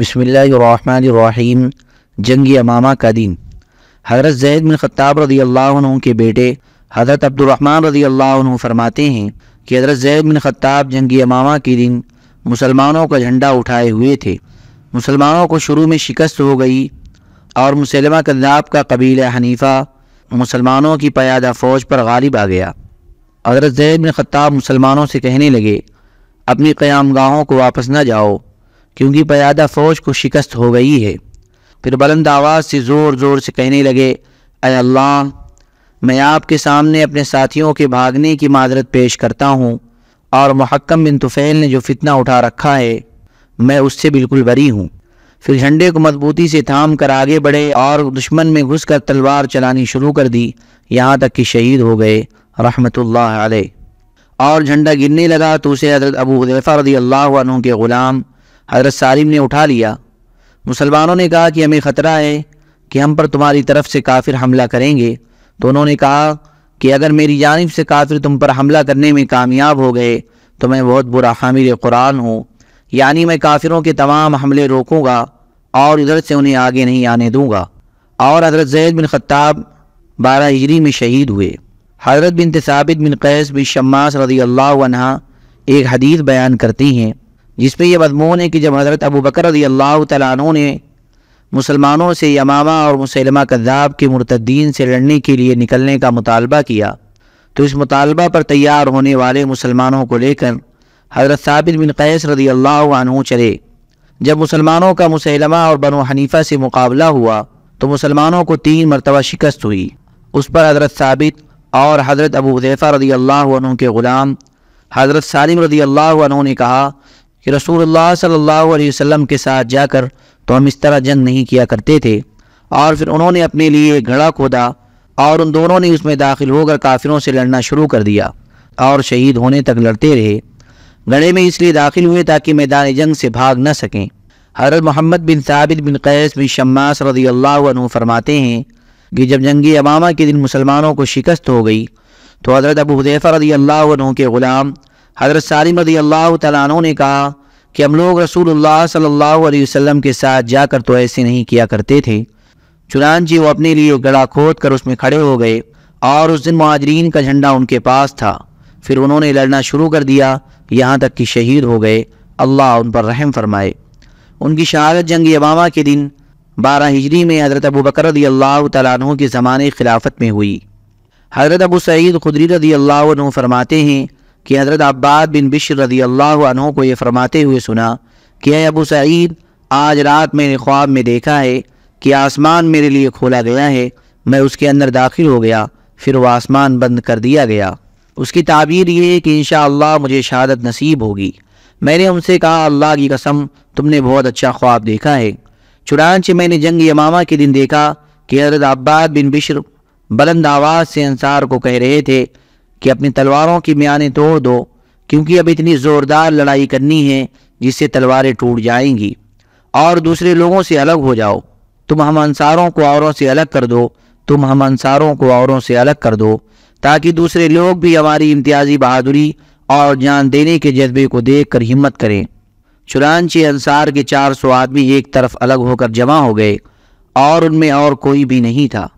बसमीम जंग अमामा का दिन हज़रत जैद बिन ख़त्ताब रदी अल्लाह के बेटे हज़रत अब्दुलरहमान रदी अल्लाह फरमाते हैं कि हज़रत जैद बिन ख़त्ताब जंग अमामा के दिन मुसलमानों का झंडा उठाए हुए थे मुसलमानों को शुरू में शिकस्त हो गई और मुसलमा कद्दाब का कबीला हनीफ़ा मुसलमानों की पयादा फ़ौज पर गालिब आ गया हज़रत जैद बिन ख़त्ताब मुसलमानों से कहने लगे अपनी क़याम गाहों को वापस न जाओ क्योंकि पयादा फ़ौज को शिकस्त हो गई है फिर बुलंद आवाज़ से ज़ोर ज़ोर से कहने लगे अल्लाह मैं आपके सामने अपने साथियों के भागने की माजरत पेश करता हूँ और महक्म बिन तुफ़ैल ने जो फितना उठा रखा है मैं उससे बिल्कुल बरी हूँ फिर झंडे को मजबूती से थाम कर आगे बढ़े और दुश्मन में घुस कर तलवार चलानी शुरू कर दी यहाँ तक कि शहीद हो गए रहमतुल्लाह अलैह और झंडा गिरने लगा तो उसे हजरत अबू हुदैफा रदी अल्लाह के ग़ुलाम हजरत सालिम ने उठा लिया मुसलमानों ने कहा कि हमें ख़तरा है कि हम पर तुम्हारी तरफ से काफिर हमला करेंगे तो उन्होंने कहा कि अगर मेरी जानब से काफिर तुम पर हमला करने में कामयाब हो गए तो मैं बहुत बुरा हामिर कुरान हूँ यानी मैं काफिरों के तमाम हमले रोकूँगा और इधर से उन्हें आगे नहीं आने दूँगा और हजरत जैद बिन ख़त्ताब बारह हिजरी में शहीद हुए हजरत बिन तसाबित बिन कैस बिन शम्मास रजी अल्लाह एक हदीस बयान करती हैं जिस पर यह मजमून है कि जब हज़रत अबू बकर रदी अल्लाह तु ने मुसलमानों से यमामा और मुसलमा कद्दाब के मुतदीन से लड़ने के लिए निकलने का मुतालबा किया तो इस मुतालबा पर तैयार होने वाले मुसलमानों को लेकर हज़रत साबिर बिन कैस रदी अल्लाह चले जब मुसलमानों का मुसलमा और बनो हनीफ़ा से मुकाबला हुआ तो मुसलमानों को तीन मरतबा शिकस्त हुई उस पर हज़रत साबित और हज़रत अबू हुदैफ़ा रदी अल्लाह के ग़ुलाम हज़रत सालिम रदी अल्लाह ने कहा कि रसूल सल्लल्लाहु अलैहि वसल्लम के साथ जाकर तो हम इस तरह जंग नहीं किया करते थे और फिर उन्होंने अपने लिए घड़ा खोदा और उन दोनों ने उसमें दाखिल होकर काफिरों से लड़ना शुरू कर दिया और शहीद होने तक लड़ते रहे गड़े में इसलिए दाखिल हुए ताकि मैदान जंग से भाग न सकें हरत मोहम्मद बिन साबित बिन कैस बिन शमास रजी अल्लाह फरमाते हैं कि जब जंगी अमामा के दिन मुसलमानों को शिकस्त हो गई तो हज़रत अबू हुदैफ़ा रजी अल्लाह के ग़ुलाम हज़रत सालिम रजी अल्लाह तु ने कहा कि हम लोग रसूल सल्लल्लाहु अलैहि वसल्लम के साथ जाकर तो ऐसे नहीं किया करते थे चुनानची वो अपने लिए गड़ा खोद कर उसमें खड़े हो गए और उस दिन महाजरीन का झंडा उनके पास था फिर उन्होंने लड़ना शुरू कर दिया यहाँ तक कि शहीद हो गए अल्लाह उन पर रहम फरमाए उनकी शहादत जंग अबामा के दिन बारह हिजरी में हज़रत अबू बकर रदी के ज़माने खिलाफत में हुई हज़रत अबू सईद खुदरी रदी अल्लाह फरमाते हैं कि हज़रत अब्बाद बिन बिश्र रदी अल्लाह को ये फरमाते हुए सुना कि अः अबू सईद आज रात मैंने ख्वाब में देखा है कि आसमान मेरे लिए खोला गया है मैं उसके अंदर दाखिल हो गया फिर वह आसमान बंद कर दिया गया उसकी ताबीर ये है कि इन मुझे शहादत नसीब होगी मैंने उनसे कहा अल्लाह की कसम तुमने बहुत अच्छा ख्वाब देखा है चुनानच मैंने जंग यमामा के दिन देखा कि हजरत अब्बाद बिन बिश्र बुलंद आवाज़ से अंसार को कह रहे थे कि अपनी तलवारों की म्याने तोड़ दो क्योंकि अब इतनी ज़ोरदार लड़ाई करनी है जिससे तलवारें टूट जाएंगी और दूसरे लोगों से अलग हो जाओ तुम हम अंसारों को औरों से अलग कर दो तुम हम अंसारों को औरों से अलग कर दो ताकि दूसरे लोग भी हमारी इम्तियाजी बहादुरी और जान देने के जज्बे को देख कर हिम्मत करें चुनानचे अंसार के चार सौ आदमी एक तरफ अलग होकर जमा हो गए और उनमें और कोई भी नहीं था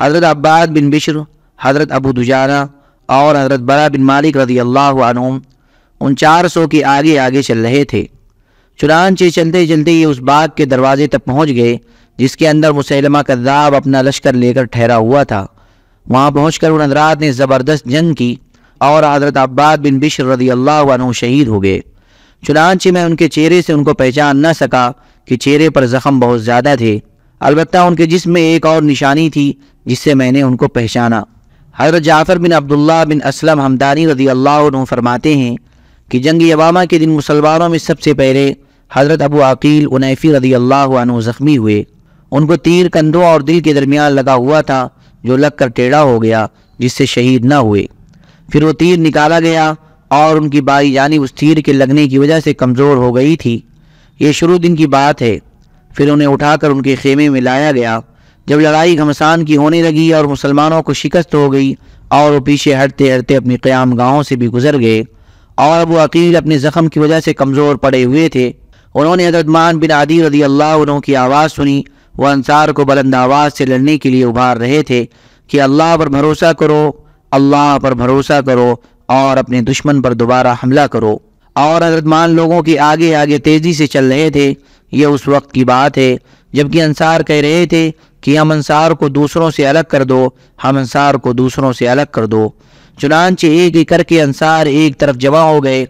हज़रत अब्बाद बिन बिश्र हज़रत अबू दुजारा और हज़रत बरा बिन मालिक रजी अल्लाह उन चार सौ के आगे आगे चल रहे थे चुनानचे चलते चलते ये उस बाग के दरवाजे तक पहुँच गए जिसके अंदर मुसलमा कद्दाब अपना लश्कर लेकर ठहरा हुआ था वहाँ पहुँच कर उन हजरात ने ज़बरदस्त जंग की और हजरत अब्बाद बिन बिश्र रदी अल्लाह शहीद हो गए चुनानचे मैं उनके चेहरे से उनको पहचान न सका कि चेहरे पर ज़ख्म बहुत ज़्यादा थे अलबत्त उनके जिसम में एक और निशानी थी जिससे मैंने उनको पहचाना हजरत जाफ़र बिन अब्दुल्ला बिन असलम हमदानी रदी अल्लाह फरमाते हैं कि जंगी अवामा के दिन मुसलमानों में सबसे पहले हज़रत अबू अकील उनैफ़ी रदी अल्लाह ज़ख्मी हुए उनको तीर कंधों और दिल के दरमियान लगा हुआ था जो लग कर टेढ़ा हो गया जिससे शहीद ना हुए फिर वो तीर निकाला गया और उनकी बाई यानी उस तीर के लगने की वजह से कमज़ोर हो गई थी ये शुरू दिन की बात है फिर उन्हें उठाकर उनके खेमे में लाया गया जब लड़ाई घमसान की होने लगी और मुसलमानों को शिकस्त हो गई और वो पीछे हटते हटते अपने क्याम गाँव से भी गुजर गए और अब अकील अपने जख्म की वजह से कमज़ोर पड़े हुए थे उन्होंने हजरतमान बिन आदि रदी अल्लाह की आवाज़ सुनी वह अनसार को बुलंद आवाज़ से लड़ने के लिए उभार रहे थे कि अल्लाह पर भरोसा करो अल्लाह पर भरोसा करो और अपने दुश्मन पर दोबारा हमला करो और हजरतमान लोगों के आगे आगे तेज़ी से चल रहे थे ये उस वक्त की बात है जबकि अनसार कह रहे थे कि हम अंसार को दूसरों से अलग कर दो हम अंसार को दूसरों से अलग कर दो चुनानचे एक ही करके अंसार एक तरफ जमा हो गए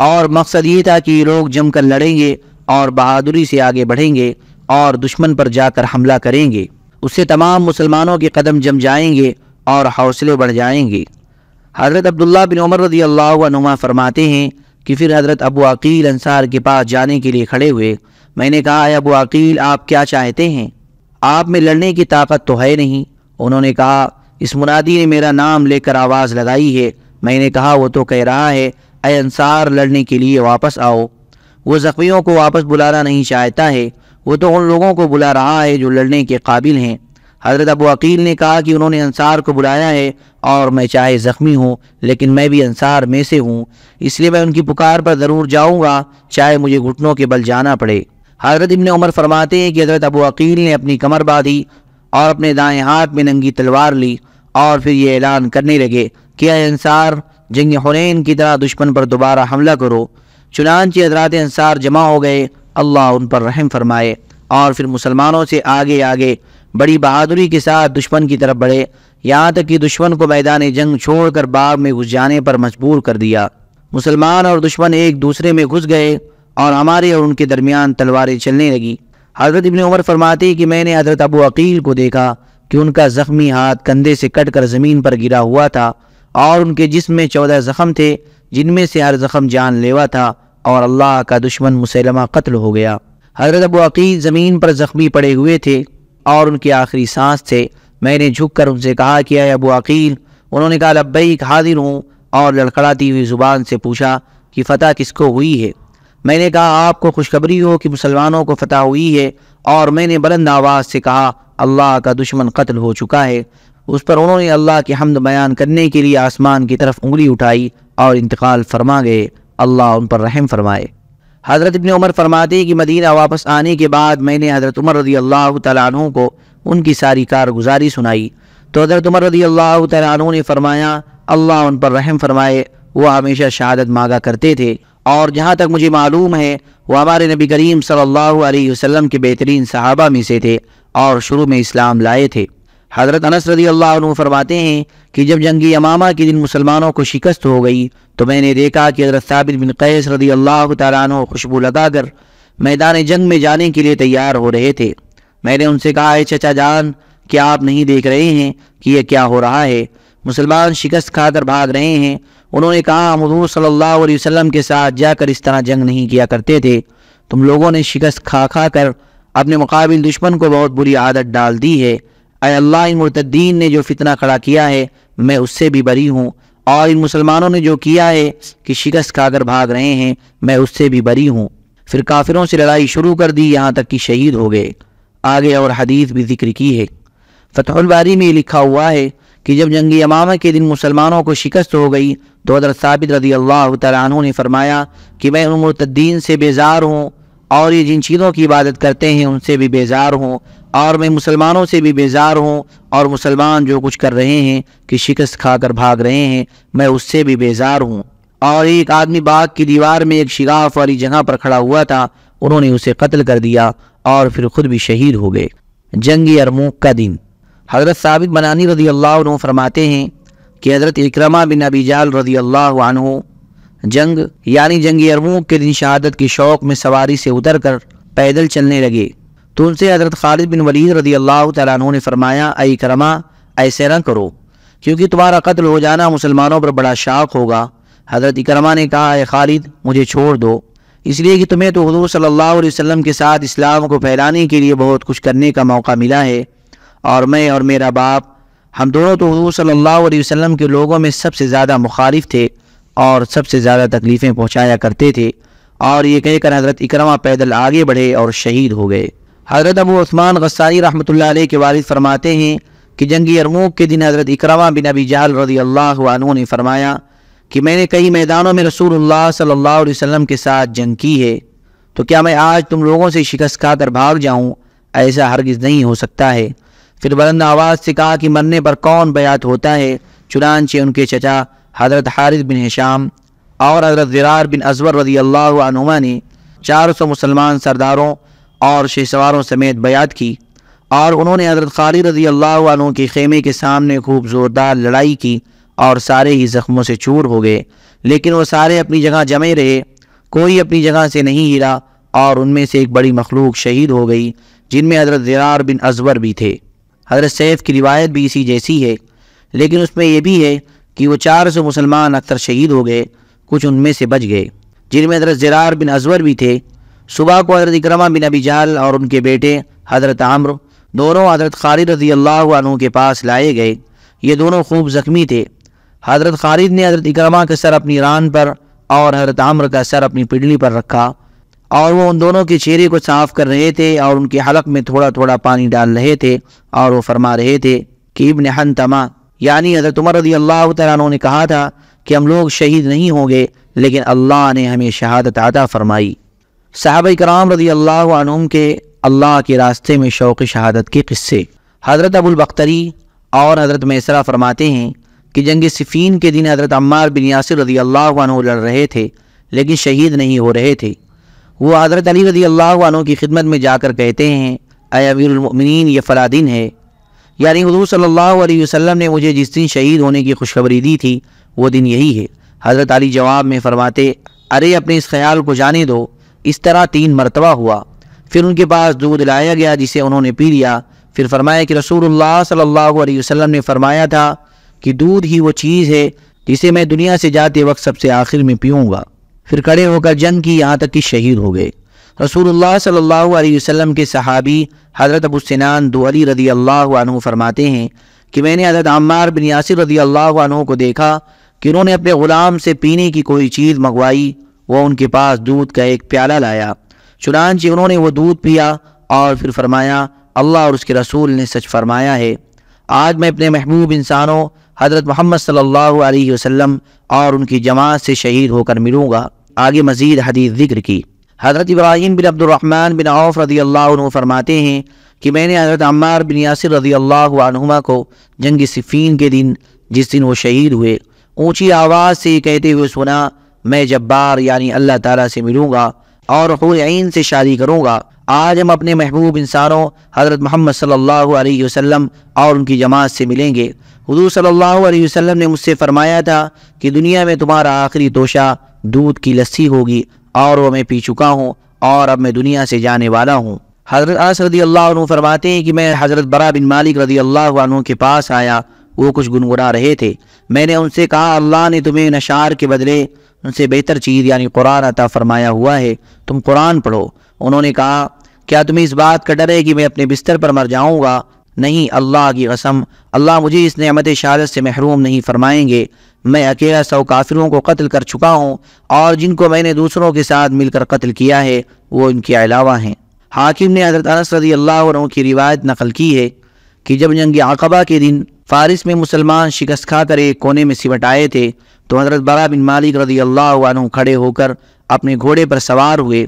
और मकसद ये था कि लोग जमकर लड़ेंगे और बहादुरी से आगे बढ़ेंगे और दुश्मन पर जाकर हमला करेंगे उससे तमाम मुसलमानों के कदम जम जाएंगे और हौसले बढ़ जाएंगे हज़रत अब्दुल्ला बिन उमर रदी अल्लाह फरमाते हैं कि फिर हज़रत अबू अकील अंसार के पास जाने के लिए खड़े हुए मैंने कहा अबू अकील आप क्या चाहते हैं आप में लड़ने की ताकत तो है नहीं उन्होंने कहा इस मुनादी ने मेरा नाम लेकर आवाज़ लगाई है मैंने कहा वो तो कह रहा है अय अंसार लड़ने के लिए वापस आओ वो ज़ख्मियों को वापस बुलाना नहीं चाहता है वो तो उन लोगों को बुला रहा है जो लड़ने के काबिल हैं हज़रत अबू अकील ने कहा कि उन्होंने अंसार को बुलाया है और मैं चाहे ज़ख्मी हूँ लेकिन मैं भी अंसार में से हूँ इसलिए मैं उनकी पुकार पर ज़रूर जाऊँगा चाहे मुझे घुटनों के बल जाना पड़े हज़रत इबन उमर फरमाते हैं कि हज़रत अबू अकील ने अपनी कमर बांधी और अपने दाएं हाथ में नंगी तलवार ली और फिर ये ऐलान करने लगे कि अंसार जंग हुरैन की तरह दुश्मन पर दोबारा हमला करो चुनानचे हजरात अंसार जमा हो गए अल्लाह उन पर रहम फरमाए और फिर मुसलमानों से आगे आगे बड़ी बहादुरी के साथ दुश्मन की तरफ बढ़े यहाँ तक कि दुश्मन को मैदान जंग छोड़कर बाग में घुस जाने पर मजबूर कर दिया मुसलमान और दुश्मन एक दूसरे में घुस गए और हमारे और उनके दरमियान तलवारें चलने लगी हज़रत इबन उमर फरमाते कि मैंने हज़रत अबू अकील को देखा कि उनका ज़ख्मी हाथ कंधे से कट कर ज़मीन पर गिरा हुआ था और उनके जिसम में चौदह ज़ख्म थे जिनमें से हर ज़ख़म जान लेवा था और अल्लाह का दुश्मन मुसलमा कत्ल हो गया हज़रत अबू अकील ज़मीन पर ज़ख्मी पड़े हुए थे और उनके आखिरी सांस थे मैंने झुक कर उनसे कहा कि अय अबू अकील उन्होंने कहा लब्बैक हाजिर हूँ और लड़खड़ाती हुई ज़ुबान से पूछा कि फ़तह किसको हुई है मैंने कहा आपको खुशखबरी हो कि मुसलमानों को फतह हुई है और मैंने बुलंद आवाज़ से कहा अल्लाह का दुश्मन कत्ल हो चुका है उस पर उन्होंने अल्लाह की हमद बयान करने के लिए आसमान की तरफ उंगली उठाई और इंतकाल फरमा गए अल्लाह उन पर रहम फरमाए हज़रत इब्ने उमर फरमाते कि मदीना वापस आने के बाद मैंने हज़रत उमर रदी अल्लाह तु को उनकी सारी कारगुजारी सुनाई तो हज़रत उमर रदी अल्लाह तु ने फरमाया अल्लाह उन पर रहम फरमाए वह हमेशा शहादत मांगा करते थे और जहाँ तक मुझे मालूम है वो हमारे नबी करीम सल्लल्लाहु अलैहि वसल्लम के बेहतरीन सहाबा में से थे और शुरू में इस्लाम लाए थे हज़रत अनस रदी अल्लाह फरमाते हैं कि जब जंगी अमामा के दिन मुसलमानों को शिकस्त हो गई तो मैंने देखा कि हज़रत साबित बिन कैस रदी अल्लाह तु खुशबू लगाकर मैदान जंग में जाने के लिए तैयार हो रहे थे मैंने उनसे कहा है चचा जान क्या आप नहीं देख रहे हैं कि यह क्या हो रहा है मुसलमान शिकस्त खाकर भाग रहे हैं उन्होंने कहा हजूर सल्ला अलैहि के साथ जाकर इस तरह जंग नहीं किया करते थे तुम लोगों ने शिकस्त खा खा कर अपने मुकाबिल दुश्मन को बहुत बुरी आदत डाल दी है अल्लाह इन मुतद्दीन ने जो फितना खड़ा किया है मैं उससे भी बरी हूँ और इन मुसलमानों ने जो किया है कि शिकस्त खाकर भाग रहे हैं मैं उससे भी बरी हूँ फिर काफिरों से लड़ाई शुरू कर दी यहाँ तक कि शहीद हो गए आगे और हदीस भी जिक्र की है बारी में लिखा हुआ है कि जब जंगी अमामा के दिन मुसलमानों को शिकस्त हो गई तो हजरत साबित रदी अल्लाह तु ने फरमाया कि मैं उन मुतद्दीन से बेजार हूँ और ये जिन चीज़ों की इबादत करते हैं उनसे भी बेजार हूँ और मैं मुसलमानों से भी बेजार हूँ और मुसलमान जो कुछ कर रहे हैं कि शिकस्त खाकर भाग रहे हैं मैं उससे भी बेजार हूँ और एक आदमी बाग की दीवार में एक शिगाफ वाली जगह पर खड़ा हुआ था उन्होंने उसे कत्ल कर दिया और फिर खुद भी शहीद हो गए जंगी अरमूक का दिन हज़रत साबित बनानी रज़ी अल्लाह फरमाते हैं कि हज़रत इक्रमा बिन अबी जाल रदी अल्लाह जंग यानी जंग अरबों के दिन शहादत के शौक़ में सवारी से उतर कर पैदल चलने लगे तो उनसे हज़रत खालिद बिन वलीद रजी अल्लाह तु ने फरमाया अ करमा ऐसे न करो क्योंकि तुम्हारा कत्ल हो जाना मुसलमानों पर बड़ा शाक होगा हज़रत इक्रमा ने कहा अ खालिद मुझे छोड़ दो इसलिए कि तुम्हें तो हजूर सल्ला वसम के साथ इस्लाम को फैलाने के लिए बहुत कुछ करने का मौका मिला है और मैं और मेरा बाप हम दोनों तो हजूर सल्लल्लाहु के लोगों में सबसे ज़्यादा मुखालिफ थे और सबसे ज़्यादा तकलीफ़ें पहुँचाया करते थे और ये कहकर हज़रत इकरमा पैदल आगे बढ़े और शहीद हो गए हज़रत अबू उस्मान गसारी रहमत के वालद फरमाते हैं कि जंगी अरमूक के दिन हज़रत इक्रमा बिन अबी जाल रजी अल्लाह ने फरमाया कि मैंने कई मैदानों में रसूलुल्लाह सल्लल्लाहु अलैहि वसल्लम के साथ जंग की है तो क्या मैं आज तुम लोगों से शिकस्त खाकर भाग जाऊं ऐसा हरगिज़ नहीं हो सकता है फिर बुलंद आवाज़ से कहा कि मरने पर कौन बयात होता है चुनानचे उनके चचा हज़रत हारिस बिन हिशाम और हज़रत ज़रार बिन अजवर रजी अल्लाहुमा ने चार सौ मुसलमान सरदारों और शेसवारों समेत बयात की और उन्होंने हज़रत खाली रजी अल्लाह के खेमे के सामने खूब ज़ोरदार लड़ाई की और सारे ही ज़ख्मों से चूर हो गए लेकिन वो सारे अपनी जगह जमे रहे कोई अपनी जगह से नहीं हिला और उनमें से एक बड़ी मखलूक शहीद हो गई जिनमें हज़रत ज़रार बिन अजवर भी थे हजरत सैफ की रिवायत भी इसी जैसी है लेकिन उसमें यह भी है कि वो चार सौ मुसलमान अक्सर शहीद हो गए कुछ उनमें से बच गए जिनमें हजरत ज़रार बिन अजवर भी थे सुबह को हजरत इक्रमा बिन अबी जाल और उनके बेटे हजरत आम्र दोनों हजरत खालिद रजी अल्लाह के पास लाए गए ये दोनों खूब ज़ख्मी थे हजरत खालिद ने हजरत इक्रमा का सर अपनी रान पर और हजरत आम्र का सर अपनी पिडली पर रखा और वो उन दोनों के चेहरे को साफ कर रहे थे और उनके हलक में थोड़ा थोड़ा पानी डाल रहे थे और वो फरमा रहे थे कि इबन हन तमा यानी हज़रत उमर रदी अल्लाह तु ने कहा था कि हम लोग शहीद नहीं होंगे लेकिन अल्लाह ने हमें शहादत अदा फरमाई साहब कराम रदी अल्लाह عنهم के अल्लाह के रास्ते में शौक़ शहादत के किस्से हज़रत अबुलबख्तरी और हज़रत मैसरा फरमाते हैं कि जंग सिफ़ीन के दिन हज़रत अम्मार बिन यासर रदी अल्लाह लड़ रहे थे लेकिन शहीद नहीं हो रहे थे वो हज़रत अली रजी अल्लाह की खिदमत में जाकर कहते हैं अय यह ये है यानी हजूर सल्ला वसम ने मुझे जिस दिन शहीद होने की खुशखबरी दी थी वो दिन यही है हज़रत अली जवाब में फ़रमाते अरे अपने इस ख्याल को जाने दो इस तरह तीन मरतबा हुआ फिर उनके पास दूध लाया गया जिसे उन्होंने पी लिया फिर फरमाया कि रसूलुल्लाह सल्लल्लाहु अलैहि वसल्लम ने फरमाया था कि दूध ही वो चीज़ है जिसे मैं दुनिया से जाते वक्त सबसे आखिर में पीऊँगा फिर खड़े होकर जंग की यहाँ तक कि शहीद हो गए रसूलुल्लाह सल्लल्लाहु अलैहि वसल्लम के सहाबी हज़रत अबू सिनान दुअली रदी अल्लाह फरमाते हैं कि मैंने हज़रत आमार बिन यासिर रदी अल्लाह को देखा कि उन्होंने अपने ग़ुलाम से पीने की कोई चीज़ मंगवाई वह उनके पास दूध का एक प्याला लाया चुनानचे उन्होंने वह दूध पिया और फिर फरमाया अल्लाह और उसके रसूल ने सच फरमाया है आज मैं अपने महबूब इंसानों हज़रत मोहम्मद सल्लल्लाहु अलैहि वसल्लम और उनकी जमात से शहीद होकर मिलूँगा आगे मजीद हदीस जिक्र की हज़रत Ibrahim bin Abdulrahman bin Auf रजी अल्लाह फरमाते हैं कि मैंने हज़रत अम्मार बिन यासिर रदी अल्लाहुमा को जंग सिफ़ीन के दिन जिस दिन वो शहीद हुए ऊँची आवाज़ से कहते हुए सुना मैं जब्बार यानी अल्लाह ताला से मिलूँगा और हुन से शादी करूँगा आज हम अपने महबूब इंसानों हज़रत मोहम्मद सल्लल्लाहु अलैहि वसल्लम और उनकी जमात से मिलेंगे हजूर सल्लल्लाहु ने मुझसे फ़रमाया था कि दुनिया में तुम्हारा आखिरी तोशा दूध की लस्सी होगी और वह मैं पी चुका हूँ और अब मैं दुनिया से जाने वाला हूँ हजरत अस रदी अल्लाह फरमाते हैं कि मैं हज़रत बरा बिन मालिक रदी अल्लाह के पास आया वो कुछ गुनगुना रहे थे मैंने उनसे कहा अल्लाह ने तुम्हें नशार के बदले उनसे बेहतर चीज़ यानी कुरान अता फरमाया हुआ है तुम कुरान पढ़ो उन्होंने कहा क्या तुम्हें इस बात का डर है कि मैं अपने बिस्तर पर मर जाऊँगा नहीं अल्लाह की कसम अल्लाह मुझे इस नमत शहादत से महरूम नहीं फरमाएंगे मैं अकेला सौ काफिरों को कत्ल कर चुका हूँ और जिनको मैंने दूसरों के साथ मिलकर कत्ल किया है वो इनके अलावा हैं हाकिम ने हजरत अनस रदी अल्लाह की रिवायत नकल की है कि जब जंग आकबा के दिन फ़ारिस में मुसलमान शिकस्त खाकर एक कोने में सिमट आए थे तो हजरत बरा बिन मालिक रदी अल्लाह खड़े होकर अपने घोड़े पर सवार हुए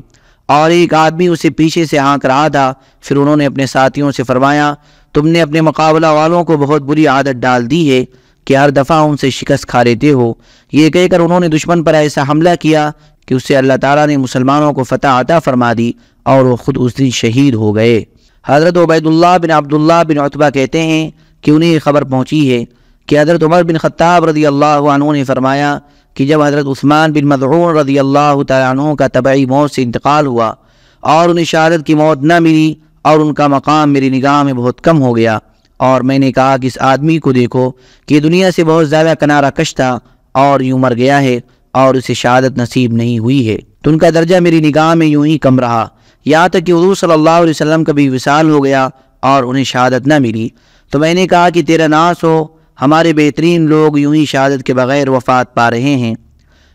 और एक आदमी उसे पीछे से आकर रहा था फिर उन्होंने अपने साथियों से फरमाया तुमने अपने मुकाबला वालों को बहुत बुरी आदत डाल दी है कि हर दफ़ा उनसे शिकस्त खा लेते हो ये कहकर उन्होंने दुश्मन पर ऐसा हमला किया कि उससे अल्लाह ताला ने मुसलमानों को फतह अता फरमा दी और वो ख़ुद उस दिन शहीद हो गए हज़रत उबैदुल्ला बिन अब्दुल्ला बिन अतबा कहते हैं कि उन्हें ये खबर पहुँची है कि हज़रत उमर बिन ख़त्ताब रदी अल्लाह ने फरमाया कि जब हज़रत उस्मान बिन मदरून रदी अल्लाह तु का मौत से इंतकाल हुआ और उन्हें शहादत की मौत न मिली और उनका मकाम मेरी निगाह में बहुत कम हो गया और मैंने कहा कि इस आदमी को देखो कि दुनिया से बहुत ज़्यादा किनारा कश था और यूँ मर गया है और उसे शहादत नसीब नहीं हुई है तो उनका दर्जा मेरी निगाह में यूं ही कम रहा यहाँ तक कि हजू सल्ला वसम का भी विशाल हो गया और उन्हें शहादत न मिली तो मैंने कहा कि तेरा नाश हो हमारे बेहतरीन लोग यूं ही शहादत के बग़ैर वफात पा रहे हैं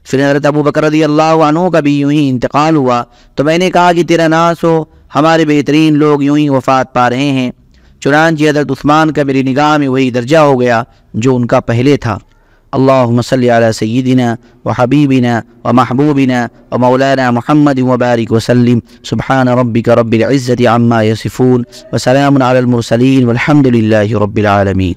फिर हजरत अबू बकर का भी यूं ही इंतकाल हुआ तो मैंने कहा कि तेरा नाश हो हमारे बेहतरीन लोग यूं ही वफात पा रहे हैं चुनानजी हजरत उस्मान का मेरी निगाह में वही दर्जा हो गया जो उनका पहले था अल्लाह मसल सैदिना व हबीबिन व महबूबिना व मौलाना महमद मबारिक वसलम सुबहान का रबिल्ज़त अम्मा यसिफ़ून वसलामसलिन वलहमदिल्ला रबालमी